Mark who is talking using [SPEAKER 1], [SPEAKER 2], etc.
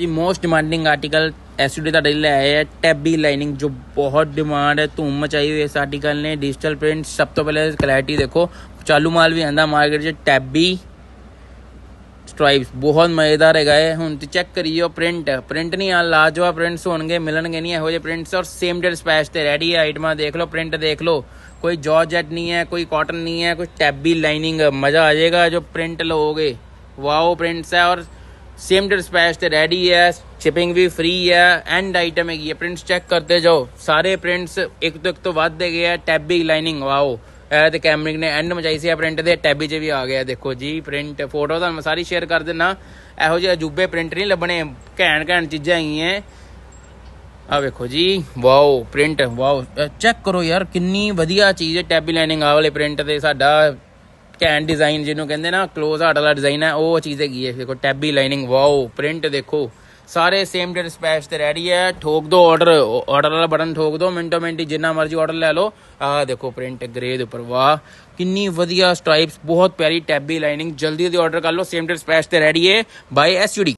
[SPEAKER 1] जी most demanding article S D का daily आया है टैबी लाइनिंग जो बहुत डिमांड है धूम मचाई हुई इस आर्टिकल ने डिजिटल प्रिंट सब तो पहले क्लैरिटी देखो चालू माल भी आंदा मार्केट च टैबी ਸਟ੍ਰਾਈਪਸ ਬਹੁਤ ਮਜ਼ੇਦਾਰ ਹੈਗਾ ਇਹ ਹੁਣ ਤੇ ਚੈੱਕ ਕਰੀਓ ਪ੍ਰਿੰਟ ਪ੍ਰਿੰਟ ਨਹੀਂ ਆ ਲਾਜਵਾਬ ਪ੍ਰਿੰਟਸ ਹੋਣਗੇ ਮਿਲਣਗੇ ਨਹੀਂ ਇਹੋ ਜਿਹੇ ਪ੍ਰਿੰਟਸ ਔਰ ਸੇਮ ਡੇ ਡਿਸਪੈਚ ਤੇ ਰੈਡੀ ਹੈ ਆਈਟਮਾਂ ਦੇਖ ਲਓ ਪ੍ਰਿੰਟ ਦੇਖ ਲਓ ਕੋਈ ਜॉर्जेट ਨਹੀਂ ਹੈ ਕੋਈ ਕਾਟਨ ਨਹੀਂ ਹੈ ਕੋਈ ਟੈਬੀ ਲਾਈਨਿੰਗ ਮਜ਼ਾ ਆ ਜਾਏਗਾ ਜੋ ਪ੍ਰਿੰਟ ਲੋਗੇ ਵਾਓ ਪ੍ਰਿੰਟਸ ਹੈ ਔਰ सेम डिस्पैच ਤੇ ਰੈਡੀ ਹੈ ਸ਼ਿਪਿੰਗ ਵੀ ਫ੍ਰੀ ਹੈ ਐਂਡ ਆਈਟਮ ਹੈਗੀ ਹੈ ਪ੍ਰਿੰਟਸ ਚੈੱਕ ਕਰਦੇ ਜਾਓ ਸਾਰੇ ਪ੍ਰਿੰਟਸ ਇੱਕ ਤੋਂ ਇੱਕ ਤੋਂ ਵੱਧ ਦੇ ਗਏ ਆ ਟੈਬੀ ਲਾਈਨਿੰਗ ਵਾਓ ਇਹ ਤੇ ਕੈਮਰਿਕ ਨੇ ਐਂਡ ਮਚਾਈ ਸੀ ਆ ਪ੍ਰਿੰਟ ਦੇ ਟੈਬੀ 'ਚ ਵੀ ਆ ਗਿਆ ਦੇਖੋ ਜੀ ਪ੍ਰਿੰਟ ਫੋਟੋ ਤੁਹਾਨੂੰ ਸਾਰੀ ਸ਼ੇਅਰ ਕਰ ਦਿੰਨਾ ਇਹੋ ਜਿਹੇ ਅਜੂਬੇ ਪ੍ਰਿੰਟ ਨਹੀਂ ਲੱਭਣੇ ਘੈਣ ਘੈਣ ਚੀਜ਼ਾਂ ਹੈਗੀਆਂ ਆ ਵੇਖੋ ਜੀ ਵਾਓ ਪ੍ਰਿੰਟ ਵਾਓ ਚੈੱਕ ਕਰੋ ਯਾਰ ਕਿੰਨੀ ਵਧੀਆ ਚੀਜ਼ ਹੈ ਟੈਬੀ ਲਾਈਨਿੰਗ ਆ ਵਾਲੇ ਪ੍ਰਿੰਟ ਤੇ ਸਾਡਾ ਘੈਂਟ ਡਿਜ਼ਾਈਨ ਜਿਹਨੂੰ ਕਹਿੰਦੇ ਨਾ ক্লোਜ਼ ਹਾਰਟ ਵਾਲਾ ਡਿਜ਼ਾਈਨ ਹੈ ਉਹ ਚੀਜ਼ ਹੈਗੀ ਹੈ ਦੇਖੋ ਟੈਬੀ ਲਾਈਨਿੰਗ ਵਾਓ ਪ੍ਰਿੰਟ ਦੇਖੋ ਸਾਰੇ ਸੇਮ ਡੇ ਡਿਸਪੈਚ ਤੇ ਰੈਡੀ ਹੈ ਠੋਕ ਦੋ ਆਰਡਰ ਆਰਡਰ ਵਾਲਾ ਬਟਨ ਠੋਕ ਦੋ ਮਿੰਟੋ ਮਿੰਟੀ ਜਿੰਨਾ ਮਰਜ਼ੀ ਆਰਡਰ ਲੈ ਲਓ ਆ ਦੇਖੋ ਪ੍ਰਿੰਟ ਗ੍ਰੇ ਦੇ ਉੱਪਰ ਵਾਹ ਕਿੰਨੀ ਵਧੀਆ ਸਟ੍ਰਾਈਪਸ ਬਹੁਤ ਪਿਆਰੀ ਟੈਬੀ ਲਾਈਨਿੰਗ ਜਲਦੀ ਦੀ ਆਰਡਰ ਕਰ ਲਓ ਸੇਮ ਡੇ ਡਿਸਪੈਚ ਤੇ ਰੈਡੀ ਹੈ ਬਾਈ ਐਸਯੂਡੀ